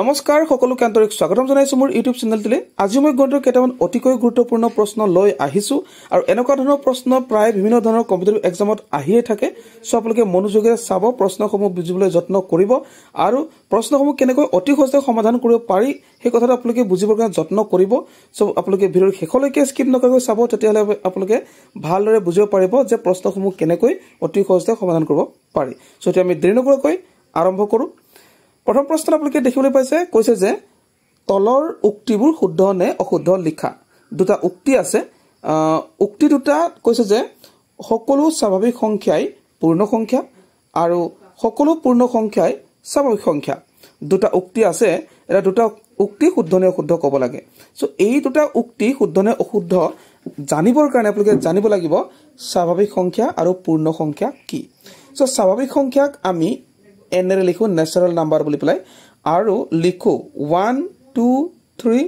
নমস্কাৰ সকলোকে আন্তৰিক স্বাগতম জনাইছোঁ মোৰ ইউটিউব চেনেলটোলৈ আজি মই গণিতৰ কেইটামান অতিকৈ গুৰুত্বপূৰ্ণ প্ৰশ্ন লৈ আহিছোঁ আৰু এনেকুৱা ধৰণৰ প্ৰশ্ন প্ৰায় বিভিন্ন ধৰণৰ কম্পিটেটিভ এক্সামত আহিয়ে থাকে চ' আপোনালোকে মনোযোগেৰে চাব প্ৰশ্নসমূহ বুজিবলৈ যত্ন কৰিব আৰু প্ৰশ্নসমূহ কেনেকৈ অতি সহজে সমাধান কৰিব পাৰি সেই কথাটো আপোনালোকে বুজিবৰ কাৰণে যত্ন কৰিব চ' আপোনালোকে ভিডিঅ'ৰ শেষলৈকে স্কিপ নকৰাকৈ চাব তেতিয়াহ'লে আপোনালোকে ভালদৰে বুজিব পাৰিব যে প্ৰশ্নসমূহ কেনেকৈ অতি সহজে সমাধান কৰিব পাৰি চ' এতিয়া আমি দেৰি নকৰাকৈ আৰম্ভ কৰোঁ প্ৰথম প্ৰশ্ন আপোনালোকে দেখিবলৈ পাইছে কৈছে যে তলৰ উক্তিবোৰ শুদ্ধ নে অশুদ্ধ লিখা দুটা উক্তি আছে উক্তি দুটা কৈছে যে সকলো স্বাভাৱিক সংখ্যাই পূৰ্ণ সংখ্যা আৰু সকলো পূৰ্ণ সংখ্যাই স্বাভাৱিক সংখ্যা দুটা উক্তি আছে এটা দুটা উক্তি শুদ্ধ নে অশুদ্ধ ক'ব লাগে চ' এই দুটা উক্তি শুদ্ধ নে অশুদ্ধ জানিবৰ কাৰণে আপোনালোকে জানিব লাগিব স্বাভাৱিক সংখ্যা আৰু পূৰ্ণ সংখ্যা কি চ' স্বাভাৱিক সংখ্যাক আমি এন এৰে লিখোঁ নেচাৰেল নাম্বাৰ বুলি পেলাই আৰু লিখোঁ ওৱান টু থ্ৰী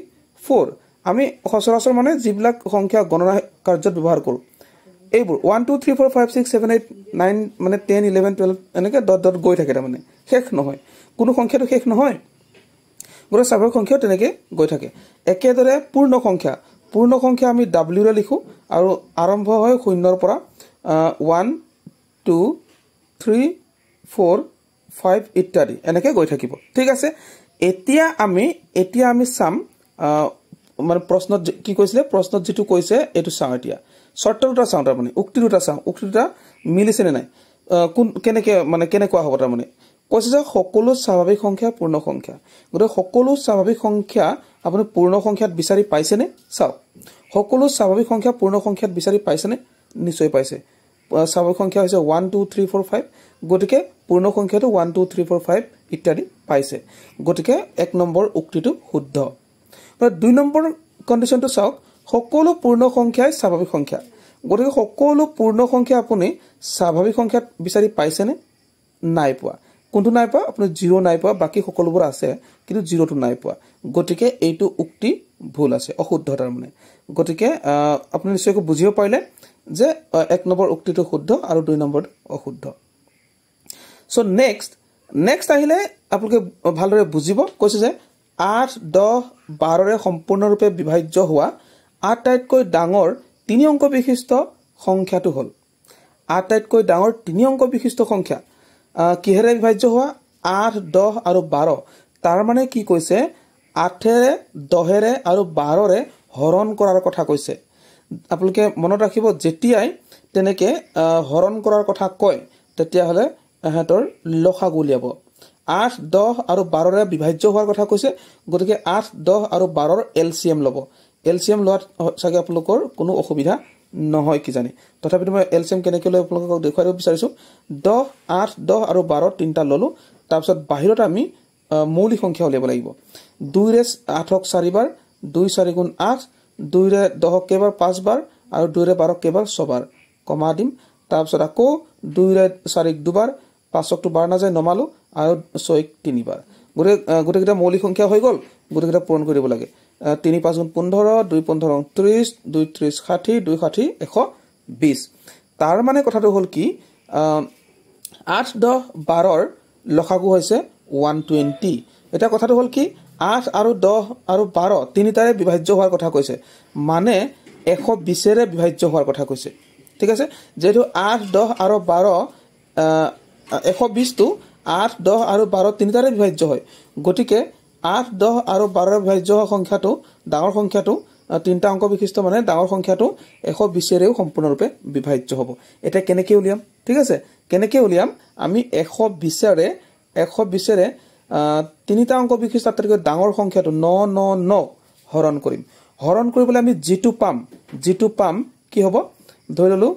ফ'ৰ আমি সচৰাচৰ মানে যিবিলাক সংখ্যা গণনা কাৰ্যত ব্যৱহাৰ কৰোঁ এইবোৰ one two three four five six seven eight nine মানে টেন ইলেভেন টুৱেলভ এনেকৈ ডট ডট গৈ থাকে তাৰমানে শেষ নহয় কোনো সংখ্যাটো শেষ নহয় গতিকে স্বাভাৱিক সংখ্যাও তেনেকৈ গৈ থাকে একেদৰে পূৰ্ণ সংখ্যা পূৰ্ণ সংখ্যা আমি ডাব্লিউৰে লিখোঁ আৰু আৰম্ভ হয় শূন্যৰ পৰা one two three four five ইত্যাদি এনেকৈ গৈ থাকিব ঠিক আছে এতিয়া আমি এতিয়া আমি চাম মানে প্ৰশ্নত কি কৈছিলে প্ৰশ্নত যিটো কৈছে এইটো চাওঁ এতিয়া চৰ্ত দুটা চাওঁ তাৰমানে উক্তি দুটা চাওঁ উক্তি দুটা মিলিছেনে নাই কোন কেনেকৈ মানে কেনেকুৱা হ'ব তাৰমানে কৈছে যে সকলো স্বাভাৱিক সংখ্যা পূৰ্ণ সংখ্যা গতিকে সকলো স্বাভাৱিক সংখ্যা আপুনি পূৰ্ণ সংখ্যাত বিচাৰি পাইছেনে চাওক সকলো স্বাভাৱিক সংখ্যা পূৰ্ণ সংখ্যাত বিচাৰি পাইছেনে নিশ্চয় পাইছে স্বাভাৱিক সংখ্যা হৈছে one two three four five গতিকে পূৰ্ণ সংখ্যাটো one two three four five ইত্যাদি পাইছে গতিকে এক নম্বৰ উক্তিটো শুদ্ধ দুই নম্বৰ কণ্ডিশ্যনটো চাওক সকলো পূৰ্ণ সংখ্যাই স্বাভাৱিক সংখ্যা গতিকে সকলো পূৰ্ণ সংখ্যা আপুনি স্বাভাৱিক সংখ্যাত বিচাৰি পাইছেনে নাই পোৱা কোনটো নাই পোৱা আপুনি জিৰ' নাই পোৱা বাকী সকলোবোৰ আছে কিন্তু জিৰ'টো নাই পোৱা গতিকে এইটো উক্তি ভুল আছে অশুদ্ধ তাৰমানে গতিকে আপুনি নিশ্চয়কৈ বুজিব পাৰিলে যে এক নম্বৰ উক্তিটো শুদ্ধ আৰু দুই নম্বৰটো অশুদ্ধ চ' নেক্সট নেক্সট আহিলে আপোনালোকে ভালদৰে বুজিব কৈছে যে আঠ দহ বাৰৰে সম্পূৰ্ণৰূপে বিভাজ্য হোৱা আটাইতকৈ ডাঙৰ তিনি অংক বিশিষ্ট সংখ্যাটো হ'ল আটাইতকৈ ডাঙৰ তিনি অংক বিশিষ্ট সংখ্যা কিহেৰে বিভাজ্য হোৱা আঠ দহ আৰু বাৰ তাৰমানে কি কৈছে আঠেৰে দহেৰে আৰু বাৰৰে হৰণ কৰাৰ কথা কৈছে আপোনালোকে মনত ৰাখিব যেতিয়াই তেনেকৈ হৰণ কৰাৰ কথা কয় তেতিয়াহ'লে সিহঁতৰ ল গু উলিয়াব আঠ দহ আৰু বাৰৰে বিভাজ্য হোৱাৰ কথা কৈছে গতিকে আঠ দহ আৰু বাৰৰ এল চি এম ল'ব এল চি এম লোৱাত চাগে আপোনালোকৰ কোনো অসুবিধা নহয় কিজানি তথাপিতো মই এল চি এম কেনেকৈ লৈ আপোনালোকক দেখুৱাই দিব বিচাৰিছোঁ দহ আঠ দহ আৰু বাৰ তিনিটা ল'লোঁ তাৰপিছত বাহিৰত আমি মৌলিক সংখ্যা উলিয়াব লাগিব দুইৰে আঠক চাৰিবাৰ দুই চাৰি গুণ আঠ দুইৰে দহক কেইবাৰ পাঁচবাৰ আৰু দুইৰে বাৰক কেইবাৰ ছবাৰ কমা দিম তাৰপিছত আকৌ দুইৰে চাৰিক দুবাৰ পাঁচকটো বাৰ নাযায় নমালো আৰু ছয়ক তিনিবাৰ গোটেই গোটেইকেইটা মৌলিক সংখ্যা হৈ গ'ল গোটেইকেইটা পূৰণ কৰিব লাগে তিনি পাঁচ গুণ পোন্ধৰ দুই পোন্ধৰ ত্ৰিছ দুই ত্ৰিছ ষাঠি দুই ষাঠি এশ বিছ তাৰমানে কথাটো হ'ল কি আঠ দহ বাৰৰ লসাগু হৈছে ওৱান টুৱেণ্টি এতিয়া কথাটো হ'ল কি আঠ আৰু দহ আৰু বাৰ তিনিটাৰে বিভাজ্য হোৱাৰ কথা কৈছে মানে এশ বিছেৰে বিভাজ্য হোৱাৰ কথা কৈছে ঠিক আছে যিহেতু আঠ দহ আৰু বাৰ এশ বিশটো আঠ দহ আৰু বাৰ তিনিটাৰে বিভাজ্য হয় গতিকে আঠ দহ আৰু বাৰৰে বিভাজ্য হোৱা সংখ্যাটো ডাঙৰ সংখ্যাটো তিনিটা অংক বিশিষ্ট মানে ডাঙৰ সংখ্যাটো এশ বিশেৰেও সম্পূৰ্ণৰূপে বিভাজ্য হ'ব এতিয়া কেনেকৈ উলিয়াম ঠিক আছে কেনেকৈ উলিয়াম আমি এশ বিশেৰে এশ বিশেৰে তিনিটা অংক বিশিষ্ট আটাইতকৈ ডাঙৰ সংখ্যাটো ন ন ন হৰণ কৰিম হৰণ কৰিবলৈ আমি যিটো পাম যিটো পাম কি হ'ব ধৰি ল'লোঁ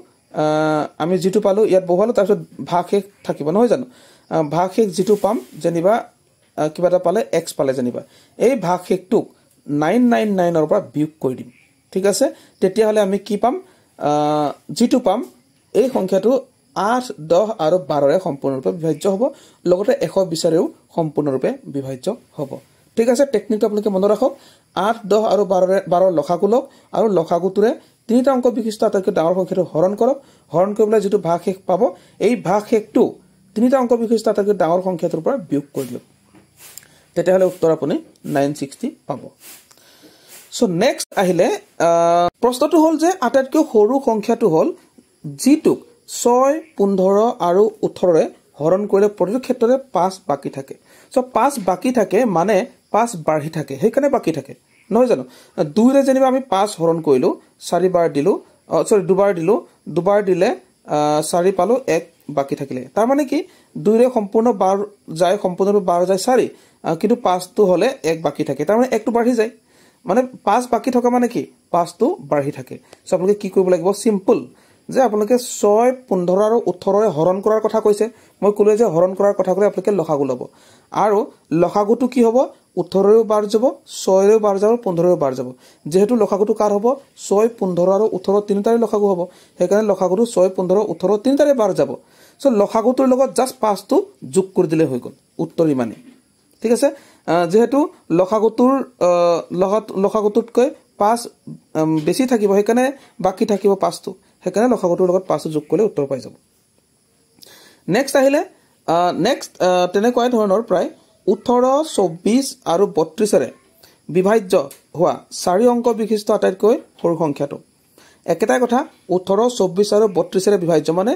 আমি যিটো পালোঁ ইয়াত বহুৱালোঁ তাৰপিছত ভাগ শেষ থাকিব নহয় জানো ভাগ শেষ যিটো পাম যেনিবা কিবা এটা পালে এক্স পালে যেনিবা এই ভাগ শেষটোক নাইন নাইন নাইনৰ পৰা বিয়োগ কৰি দিম ঠিক আছে তেতিয়াহ'লে আমি কি পাম যিটো পাম এই সংখ্যাটো আঠ দহ আৰু বাৰৰে সম্পূৰ্ণৰূপে বিভাজ্য হ'ব লগতে এশ বিচাৰেও সম্পূৰ্ণৰূপে বিভাজ্য হ'ব ঠিক আছে টেকনিকটো আপোনালোকে মনত ৰাখক আঠ দহ আৰু বাৰৰে বাৰৰ লখাকো লওক আৰু লখাকুটোৰে তিনিটা অংক বিশিষ্ট আটাইতকৈ ডাঙৰ সংখ্যাটো হৰণ কৰক হৰণ কৰি পেলাই যিটো ভাগ শেষ পাব এই ভাগ শেষটো তিনিটা অংক বিশিষ্ট আটাইতকৈ ডাঙৰ সংখ্যাটোৰ পৰা বিয়োগ কৰি দিয়ক তেতিয়াহ'লে উত্তৰ আপুনি নাইন ছিক্সটি পাব চ' নেক্সট আহিলে প্ৰশ্নটো হ'ল যে আটাইতকৈ সৰু সংখ্যাটো হ'ল যিটোক ছয় পোন্ধৰ আৰু ওঠৰৰে হৰণ কৰিলে প্ৰতিটো ক্ষেত্ৰতে পাঁচ বাকী থাকে চ' পাঁচ বাকী থাকে মানে পাঁচ বাঢ়ি থাকে সেইকাৰণে বাকী থাকে নহয় জানো দুইৰে যেনিবা আমি পাঁচ হৰণ কৰিলোঁ চাৰিবাৰ দিলোঁ চৰি দুবাৰ দিলোঁ দুবাৰ দিলে চাৰি পালোঁ এক বাকী থাকিলে তাৰমানে কি দুইৰে সম্পূৰ্ণ বাৰ যায় সম্পূৰ্ণৰূপে বাৰ যায় চাৰি কিন্তু পাঁচটো হ'লে এক বাকী থাকে তাৰমানে একটো বাঢ়ি যায় মানে পাঁচ বাকী থকা মানে কি পাঁচটো বাঢ়ি থাকে চ' আপোনালোকে কি কৰিব লাগিব চিম্পুল যে আপোনালোকে ছয় পোন্ধৰ আৰু ওঠৰৰে হৰণ কৰাৰ কথা কৈছে মই ক'লোৱেই যে হৰণ কৰাৰ কথা ক'লে আপোনালোকে লখাগু ল'ব আৰু লখাগুটো কি হ'ব ওঠৰৰেও বাৰ যাব ছয়ৰেও বাৰ যাব পোন্ধৰেও বাৰ যাব যিহেতু লখাগুটো কাৰ হ'ব ছয় পোন্ধৰ আৰু ওঠৰ তিনিটাৰে লখাগু হ'ব সেইকাৰণে লখাগুটো ছয় পোন্ধৰ ওঠৰ তিনিটাৰে বাৰ যাব চ' লখাগুটোৰ লগত জাষ্ট পাঁচটো যোগ কৰি দিলে হৈ গ'ল উত্তৰ ইমানেই ঠিক আছে যিহেতু লখাগুটোৰ লখাগুটোতকৈ পাঁচ বেছি থাকিব সেইকাৰণে বাকী থাকিব পাঁচটো সেইকাৰণে লখাগুটোৰ লগত পাঁচটো যোগ কৰিলে উত্তৰ পাই যাব নেক্সট আহিলে নেক্সট তেনেকুৱাই ধৰণৰ প্ৰায় ওঠৰ চৌব্বিছ আৰু বত্ৰিছেৰে বিভাজ্য হোৱা চাৰি অংক বিশিষ্ট আটাইতকৈ সৰু সংখ্যাটো একেটাই কথা ওঠৰ চৌব্বিছ আৰু বত্ৰিছেৰে বিভাজ্য মানে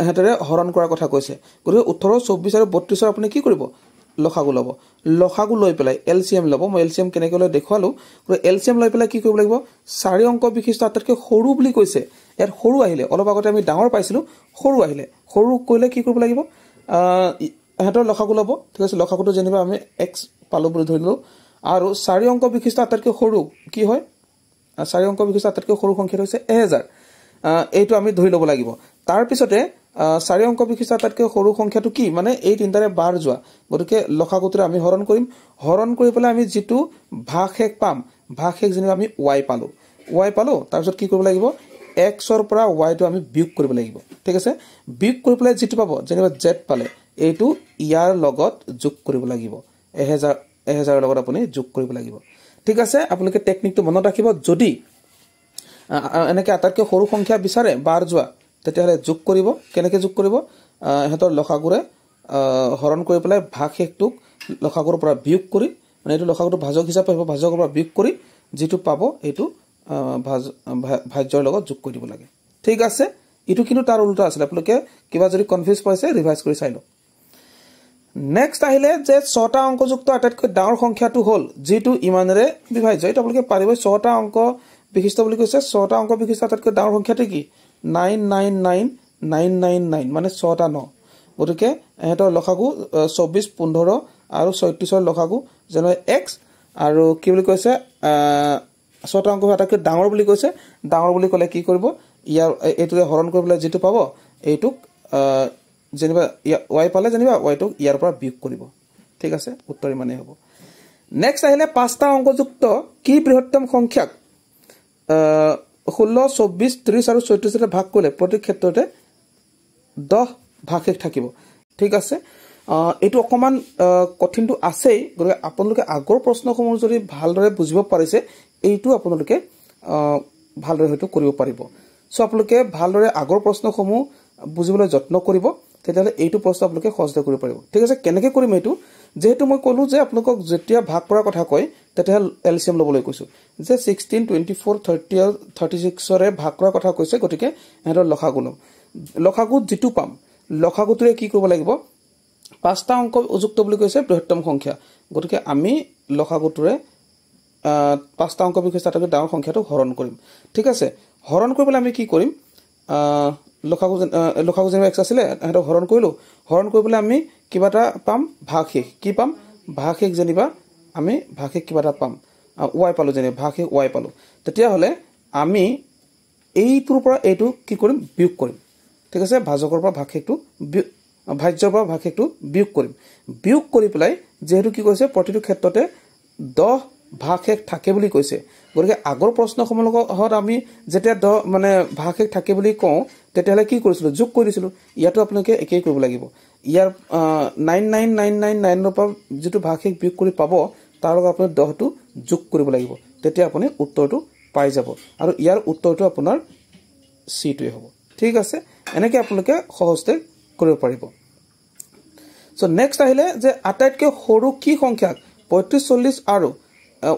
সিহঁতেৰে হৰণ কৰাৰ কথা কৈছে গতিকে ওঠৰ চৌব্বিছ আৰু বত্ৰিছৰ আপুনি কি কৰিব লখাগু ল'ব লখাগু লৈ পেলাই এল চি এম ল'ব মই এল চি এম কেনেকৈ লৈ দেখুৱালো গতিকে এল চি এম লৈ পেলাই কি কৰিব লাগিব চাৰি অংক বিশিষ্ট আটাইতকৈ সৰু বুলি কৈছে ইয়াত সৰু আহিলে অলপ আগতে আমি ডাঙৰ পাইছিলোঁ সৰু আহিলে সৰু কৰিলে কি কৰিব লাগিব এহেঁতৰ লখাগু ল'ব ঠিক আছে লখাগুটো যেনিবা আমি এক্স পালোঁ বুলি ধৰি ধৰিলোঁ আৰু চাৰি অংক বিশিষ্ট আটাইতকৈ সৰু কি হয় চাৰি অংক বিশিষ্ট আটাইতকৈ সৰু সংখ্যাটো হৈছে এহেজাৰ এইটো আমি ধৰি ল'ব লাগিব তাৰপিছতে চাৰি অংক বিশিষ্ট আটাইতকৈ সৰু সংখ্যাটো কি মানে এই তিনিটাৰে বাৰ যোৱা গতিকে লখাগুটোৰে আমি হৰণ কৰিম হৰণ কৰি পেলাই আমি যিটো ভাগশেষ পাম শেষ যেনিবা আমি ৱাই পালোঁ ৱাই পালোঁ তাৰপিছত কি কৰিব লাগিব এক্সৰ পৰা ৱাইটো আমি বিয়োগ কৰিব লাগিব ঠিক আছে বিয়োগ কৰি পেলাই যিটো পাব যেনিবা জেড পালে এইটো ইয়াৰ লগত যোগ কৰিব লাগিব এহেজাৰ এহেজাৰৰ লগত আপুনি যোগ কৰিব লাগিব ঠিক আছে আপোনালোকে টেকনিকটো মনত ৰাখিব যদি এনেকে আটাইতকৈ সৰু সংখ্যা বিচাৰে বাৰ যোৱা তেতিয়াহ'লে যোগ কৰিব কেনেকৈ যোগ কৰিব সিহঁতৰ লখাগুৰে হৰণ কৰি পেলাই ভাগ শেষটোক লখাগুৰৰ পৰা বিয়োগ কৰি মানে এইটো লখাগুৰটো ভাজক হিচাপে আহিব ভাজকৰ পৰা বিয়োগ কৰি যিটো পাব এইটো ভাজ ভাজ্যৰ লগত যোগ কৰি দিব লাগে ঠিক আছে এইটো কিন্তু তাৰ ওলোটা আছিলে আপোনালোকে কিবা যদি কনফিউজ পাইছে ৰিভাইজ কৰি চাই লওক নেক্সট আহিলে যে ছটা অংকযুক্ত আটাইতকৈ ডাঙৰ সংখ্যাটো হ'ল যিটো ইমানেৰে বিভাজ্য এইটো আপোনালোকে পাৰিবই ছটা অংক বিশিষ্ট বুলি কৈছে ছটা অংক বিশিষ্ট আটাইতকৈ ডাঙৰ সংখ্যাটো কি nine nine nine nine nine nine মানে ছটা ন গতিকে ইহঁতৰ লখাগু চৌব্বিছ পোন্ধৰ আৰু ছয়ত্ৰিছৰ লখাগু যেনে এক্স আৰু কি বুলি কৈছে ছটা অংক আটাইতকৈ ডাঙৰ বুলি কৈছে ডাঙৰ বুলি ক'লে কি কৰিব ইয়াৰ এইটোৰে হৰণ কৰিবলৈ যিটো পাব এইটোক যেনিবা ওয়াই পালে জানিবা ওয়াইটক ইয়ার বিয়োগ করব ঠিক আছে উত্তর ইমানে হব নেক্সট আহিলে পাঁচটা অঙ্কযুক্ত কি বৃহত্তম সংখ্যাক ষোল্ল চৌব্বিশ ত্রিশ আর চৌত্রিশে ভাগ করলে প্রতি ক্ষেত্রতে দশ ভাগশেষ থাকিব ঠিক আছে এইটো অকণমান কঠিনটো আছেই গতিকে আপোনালোকে আগৰ প্ৰশ্নসমূহ যদি ভালদৰে বুজিব পাৰিছে এইটো আপোনালোকে ভালদৰে হয়তো কৰিব পাৰিব চ' আপোনালোকে ভালদৰে আগৰ প্ৰশ্নসমূহ বুজিবলৈ যত্ন কৰিব তেতিয়াহ'লে এইটো প্ৰশ্ন আপোনালোকে সহজতে কৰিব পাৰিব ঠিক আছে কেনেকৈ কৰিম এইটো যিহেতু মই ক'লোঁ যে আপোনালোকক যেতিয়া ভাগ কৰাৰ কথা কয় তেতিয়াহ'লে এল চি এম ল'বলৈ কৈছোঁ যে ছিক্সটিন টুৱেণ্টি ফ'ৰ থাৰ্টি থাৰ্টি ছিক্সৰে ভাগ কৰাৰ কথা কৈছে গতিকে সিহঁতৰ লখাগু লওঁ লখাগুত যিটো পাম লখাগুটোৰে কি কৰিব লাগিব পাঁচটা অংক উযুক্ত বুলি কৈছে বৃহত্তম সংখ্যা গতিকে আমি লখাগুটোৰে পাঁচটা অংক বিষয়ে আটাইতকৈ ডাঙৰ সংখ্যাটো হৰণ কৰিম ঠিক আছে হৰণ কৰিবলৈ আমি কি কৰিম লখাকুজন লখাকু যেনিবা এক্স আছিলে সিহঁতক হৰণ কৰিলোঁ হৰণ কৰি পেলাই আমি কিবা এটা পাম ভাগশেষ কি পাম ভাগশেষ যেনিবা আমি ভাগশেষ কিবা এটা পাম ৱাই পালোঁ যেনিবা ভাগশেষ ৱাই পালোঁ তেতিয়াহ'লে আমি এইটোৰ পৰা এইটো কি কৰিম বিয়োগ কৰিম ঠিক আছে ভাজকৰ পৰা ভাগশেষটো বিয়োগ ভাজ্যৰ পৰা ভাগশেষটো বিয়োগ কৰিম বিয়োগ কৰি পেলাই যিহেতু কি কৈছে প্ৰতিটো ক্ষেত্ৰতে দহ ভাষেষ থাকে বুলি কৈছে গতিকে আগৰ প্ৰশ্নসমূহত আমি যেতিয়া দহ মানে ভাষেষ থাকে বুলি কওঁ তেতিয়াহ'লে কি কৰিছিলোঁ যোগ কৰি দিছিলোঁ ইয়াতো আপোনালোকে একেই কৰিব লাগিব ইয়াৰ নাইন নাইন নাইন নাইন নাইনৰ পৰা যিটো ভাষেষ বিয়োগ কৰি পাব তাৰ লগত আপুনি দহটো যোগ কৰিব লাগিব তেতিয়া আপুনি উত্তৰটো পাই যাব আৰু ইয়াৰ উত্তৰটো আপোনাৰ চিটোৱে হ'ব ঠিক আছে এনেকৈ আপোনালোকে সহজতে কৰিব পাৰিব চ' নেক্সট আহিলে যে আটাইতকৈ সৰু কি সংখ্যাক পঁয়ত্ৰিছ চল্লিছ আৰু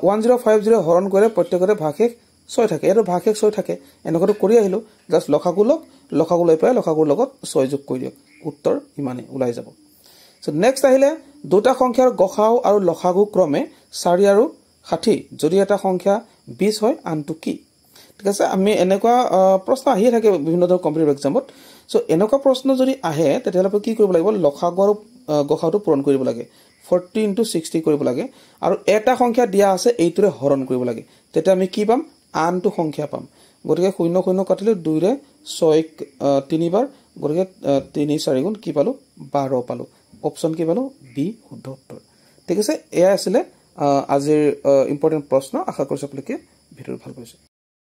ওৱান জিৰ' ফাইভ জিৰ' হৰণ কৰিলে প্ৰত্যেকৰে ভাষেষ ছয় থাকে এইটো ভাষেষ ছয় থাকে এনেকুৱাটো কৰি আহিলোঁ জাষ্ট লখাগু লওক লখাগু লৈ পেলাই লখাগুৰ লগত ছয় যোগ কৰি দিয়ক উত্তৰ ইমানেই ওলাই যাব চ' নেক্সট আহিলে দুটা সংখ্যাৰ গ আৰু লখাগু ক্ৰমে চাৰি আৰু ষাঠি যদি এটা সংখ্যা বিছ হয় আনটো কি ঠিক আছে আমি এনেকুৱা প্ৰশ্ন আহিয়ে থাকে বিভিন্ন ধৰণৰ কম্পিটিভ এক্সামত চ' এনেকুৱা প্ৰশ্ন যদি আহে তেতিয়াহ'লে কি কৰিব লাগিব লখাগু আৰু গ পূৰণ কৰিব লাগে ফৰ্টি ইণ্টু ছিক্সটি কৰিব লাগে আৰু এটা সংখ্যা দিয়া আছে এইটোৰে হৰণ কৰিব লাগে তেতিয়া আমি কি পাম আনটো সংখ্যা পাম গতিকে শূন্য শূন্য কাটিলোঁ দুইৰে ছয় তিনিবাৰ গতিকে তিনি চাৰিগুণ কি পালোঁ বাৰ পালোঁ অপশ্যন কি পালোঁ বি শুদ্ধ উত্তৰ ঠিক আছে এয়াই আছিলে আজিৰ ইম্পৰ্টেণ্ট প্ৰশ্ন আশা কৰিছোঁ আপোনালোকে